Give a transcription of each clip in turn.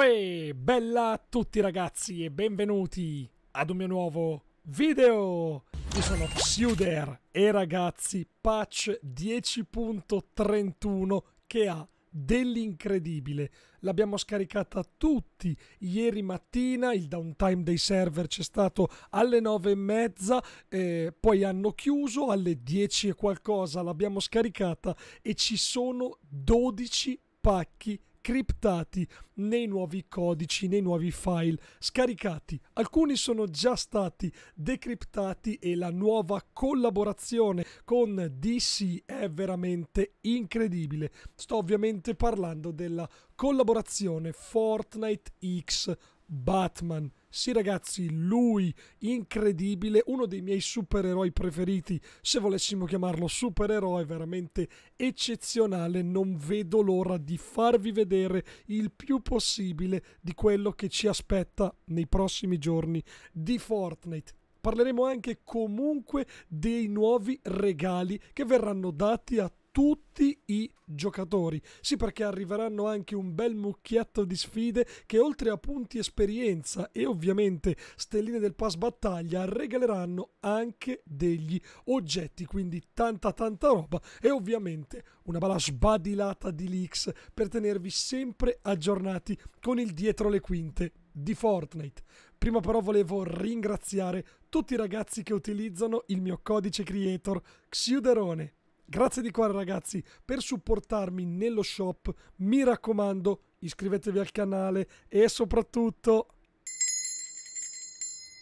Uè, bella a tutti ragazzi e benvenuti ad un mio nuovo video! Io sono Pseuder e ragazzi, patch 10.31 che ha dell'incredibile. L'abbiamo scaricata tutti ieri mattina, il downtime dei server c'è stato alle 9 e mezza, eh, poi hanno chiuso alle 10 e qualcosa, l'abbiamo scaricata e ci sono 12 pacchi criptati nei nuovi codici, nei nuovi file scaricati. Alcuni sono già stati decriptati e la nuova collaborazione con DC è veramente incredibile. Sto ovviamente parlando della collaborazione Fortnite X Batman. Sì ragazzi, lui, incredibile, uno dei miei supereroi preferiti, se volessimo chiamarlo supereroe, veramente eccezionale, non vedo l'ora di farvi vedere il più possibile di quello che ci aspetta nei prossimi giorni di Fortnite parleremo anche comunque dei nuovi regali che verranno dati a tutti tutti i giocatori. Sì, perché arriveranno anche un bel mucchietto di sfide che oltre a punti esperienza e ovviamente stelline del pass battaglia regaleranno anche degli oggetti, quindi tanta tanta roba e ovviamente una bella sbadilata di leaks per tenervi sempre aggiornati con il dietro le quinte di Fortnite. Prima però volevo ringraziare tutti i ragazzi che utilizzano il mio codice creator Xiuderone Grazie di cuore ragazzi per supportarmi nello shop, mi raccomando iscrivetevi al canale e soprattutto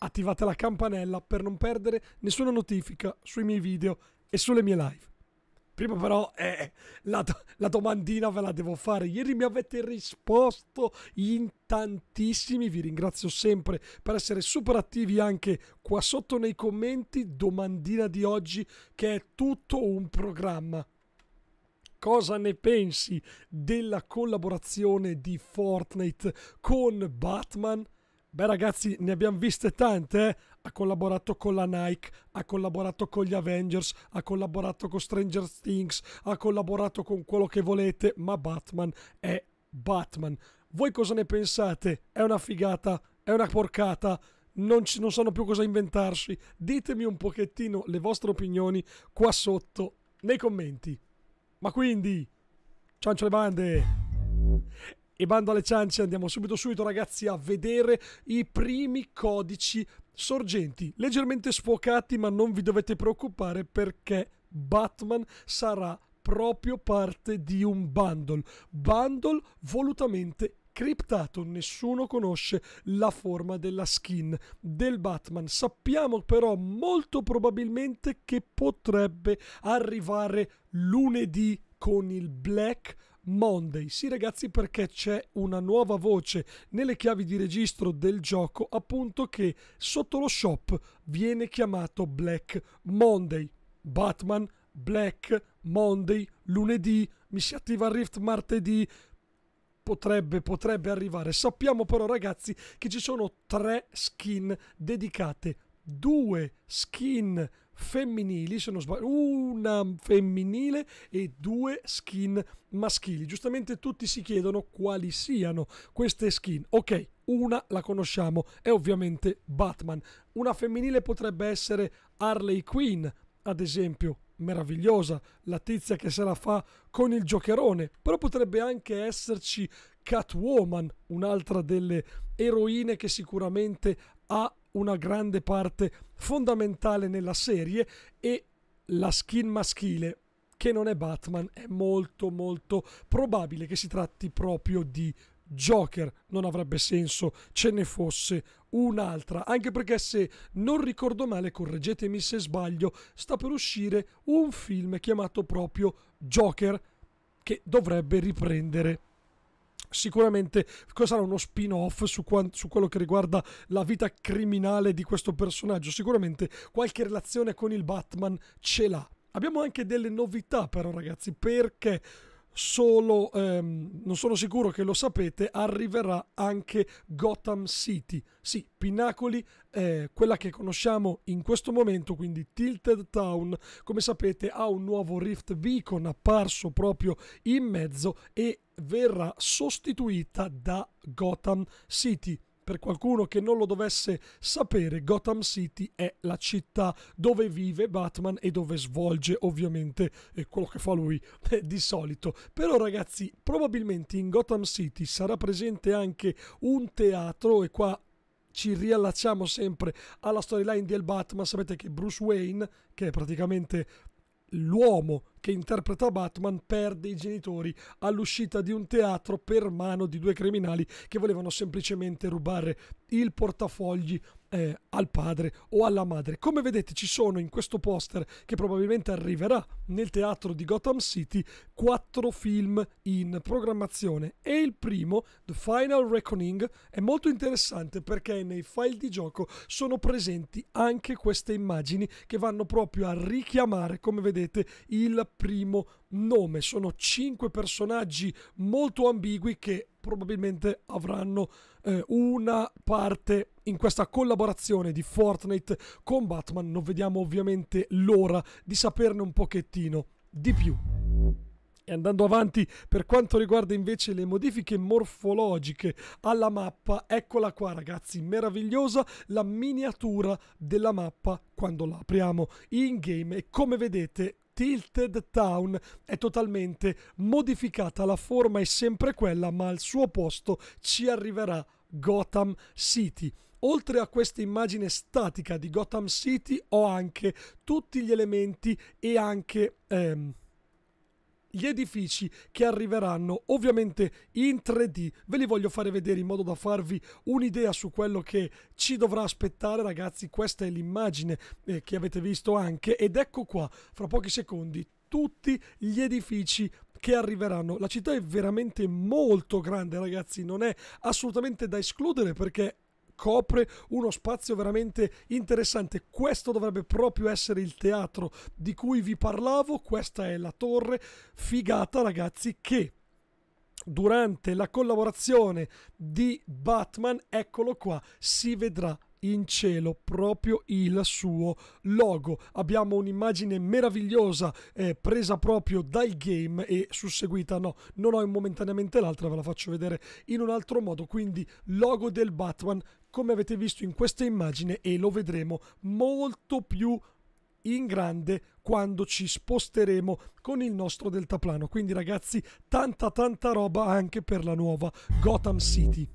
attivate la campanella per non perdere nessuna notifica sui miei video e sulle mie live. Prima però eh, la, la, domandina ve la devo fare. Ieri mi avete risposto in tantissimi, vi ringrazio sempre per essere super attivi anche qua sotto nei commenti. Domandina di oggi che è tutto un programma. Cosa ne pensi della collaborazione di Fortnite con Batman? Beh ragazzi, ne abbiamo viste tante, eh? ha collaborato con la Nike, ha collaborato con gli Avengers, ha collaborato con Stranger Things, ha collaborato con quello che volete, ma Batman è Batman. Voi cosa ne pensate? È una figata? È una porcata? Non, ci, non sanno più cosa inventarsi. Ditemi un pochettino le vostre opinioni qua sotto nei commenti. Ma quindi, ciancio le bande! E bando alle ciance, andiamo subito subito ragazzi a vedere i primi codici sorgenti leggermente sfocati, ma non vi dovete preoccupare perché Batman sarà proprio parte di un bundle. Bundle volutamente criptato, nessuno conosce la forma della skin del Batman. Sappiamo però molto probabilmente che potrebbe arrivare lunedì con il Black Monday. Sì ragazzi perché c'è una nuova voce nelle chiavi di registro del gioco appunto che sotto lo shop viene chiamato Black Monday. Batman, Black Monday, lunedì, mi si attiva il Rift martedì, potrebbe, potrebbe arrivare. Sappiamo però ragazzi che ci sono tre skin dedicate, due skin dedicate femminili, se non sbaglio, una femminile e due skin maschili. Giustamente tutti si chiedono quali siano queste skin. Ok, una la conosciamo, è ovviamente Batman. Una femminile potrebbe essere Harley Quinn, ad esempio, meravigliosa, la tizia che se la fa con il giocherone, però potrebbe anche esserci Catwoman, un'altra delle eroine che sicuramente ha una grande parte fondamentale nella serie e la skin maschile che non è Batman è molto molto probabile che si tratti proprio di Joker non avrebbe senso ce ne fosse un'altra, anche perché se non ricordo male, correggetemi se sbaglio, sta per uscire un film chiamato proprio Joker che dovrebbe riprendere sicuramente sarà uno spin-off su, su quello che riguarda la vita criminale di questo personaggio. Sicuramente qualche relazione con il Batman ce l'ha. Abbiamo anche delle novità però ragazzi perché solo, ehm, non sono sicuro che lo sapete, arriverà anche Gotham City. Sì, Pinnacoli, eh, quella che conosciamo in questo momento, quindi Tilted Town, come sapete ha un nuovo Rift Beacon apparso proprio in mezzo e verrà sostituita da Gotham City per qualcuno che non lo dovesse sapere, Gotham City è la città dove vive Batman e dove svolge ovviamente eh, quello che fa lui eh, di solito. Però ragazzi, probabilmente in Gotham City sarà presente anche un teatro e qua ci riallacciamo sempre alla storyline del Batman. Sapete che Bruce Wayne, che è praticamente l'uomo che interpretò Batman, perde i genitori all'uscita di un teatro per mano di due criminali che volevano semplicemente rubare il portafogli eh, al padre o alla madre. Come vedete ci sono in questo poster che probabilmente arriverà nel teatro di Gotham City quattro film in programmazione e il primo, The Final Reckoning, è molto interessante perché nei file di gioco sono presenti anche queste immagini che vanno proprio a richiamare, come vedete, il primo nome. Sono cinque personaggi molto ambigui che probabilmente avranno eh, una parte in questa collaborazione di Fortnite con Batman. Non vediamo ovviamente l'ora di saperne un pochettino di più. E andando avanti per quanto riguarda invece le modifiche morfologiche alla mappa, eccola qua ragazzi, meravigliosa la miniatura della mappa quando la apriamo in game e come vedete Tilted Town è totalmente modificata, la forma è sempre quella ma al suo posto ci arriverà Gotham City. Oltre a questa immagine statica di Gotham City ho anche tutti gli elementi e anche... Ehm, gli edifici che arriveranno ovviamente in 3D. Ve li voglio fare vedere in modo da farvi un'idea su quello che ci dovrà aspettare ragazzi. Questa è l'immagine eh, che avete visto anche ed ecco qua, fra pochi secondi, tutti gli edifici che arriveranno. La città è veramente molto grande, ragazzi, non è assolutamente da escludere perché copre uno spazio veramente interessante. Questo dovrebbe proprio essere il teatro di cui vi parlavo. Questa è la torre figata, ragazzi, che durante la collaborazione di Batman, eccolo qua, si vedrà in cielo proprio il suo logo. Abbiamo un'immagine meravigliosa eh, presa proprio dal game e susseguita, no, non ho momentaneamente l'altra, ve la faccio vedere in un altro modo, quindi logo del Batman come avete visto in questa immagine e lo vedremo molto più in grande quando ci sposteremo con il nostro deltaplano. Quindi ragazzi, tanta tanta roba anche per la nuova Gotham City.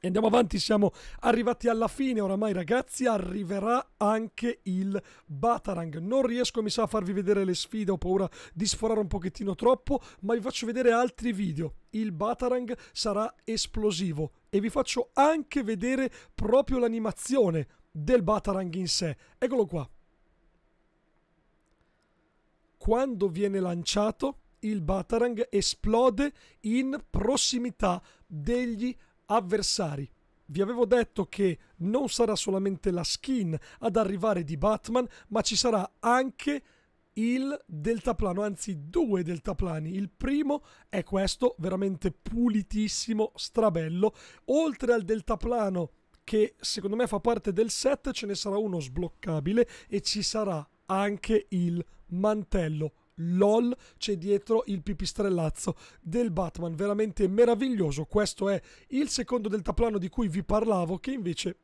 Andiamo avanti, siamo arrivati alla fine oramai ragazzi, arriverà anche il Batarang. Non riesco mi sa a farvi vedere le sfide, ho paura di sforare un pochettino troppo, ma vi faccio vedere altri video. Il Batarang sarà esplosivo e vi faccio anche vedere proprio l'animazione del Batarang in sé. Eccolo qua. Quando viene lanciato, il Batarang esplode in prossimità degli avversari. Vi avevo detto che non sarà solamente la skin ad arrivare di Batman, ma ci sarà anche il deltaplano, anzi due deltaplani. Il primo è questo, veramente pulitissimo, strabello. Oltre al deltaplano che secondo me fa parte del set, ce ne sarà uno sbloccabile e ci sarà anche il mantello LOL c'è dietro il pipistrellazzo del Batman, veramente meraviglioso. Questo è il secondo deltaplano di cui vi parlavo, che invece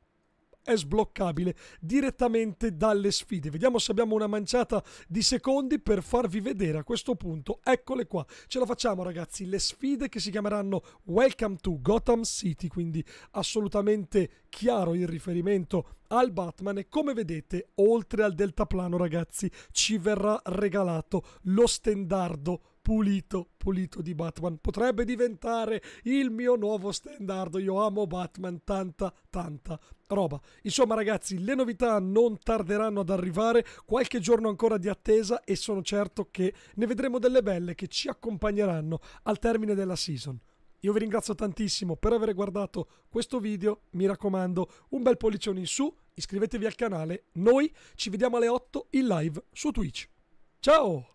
è sbloccabile direttamente dalle sfide. Vediamo se abbiamo una manciata di secondi per farvi vedere a questo punto. Eccole qua, ce la facciamo ragazzi, le sfide che si chiameranno Welcome to Gotham City, quindi assolutamente chiaro il riferimento al Batman e come vedete oltre al deltaplano ragazzi ci verrà regalato lo stendardo pulito, pulito di Batman. Potrebbe diventare il mio nuovo standard. Io amo Batman, tanta, tanta roba. Insomma, ragazzi, le novità non tarderanno ad arrivare. Qualche giorno ancora di attesa e sono certo che ne vedremo delle belle che ci accompagneranno al termine della season. Io vi ringrazio tantissimo per aver guardato questo video, mi raccomando un bel pollicione in su, iscrivetevi al canale, noi ci vediamo alle 8 in live su Twitch. Ciao!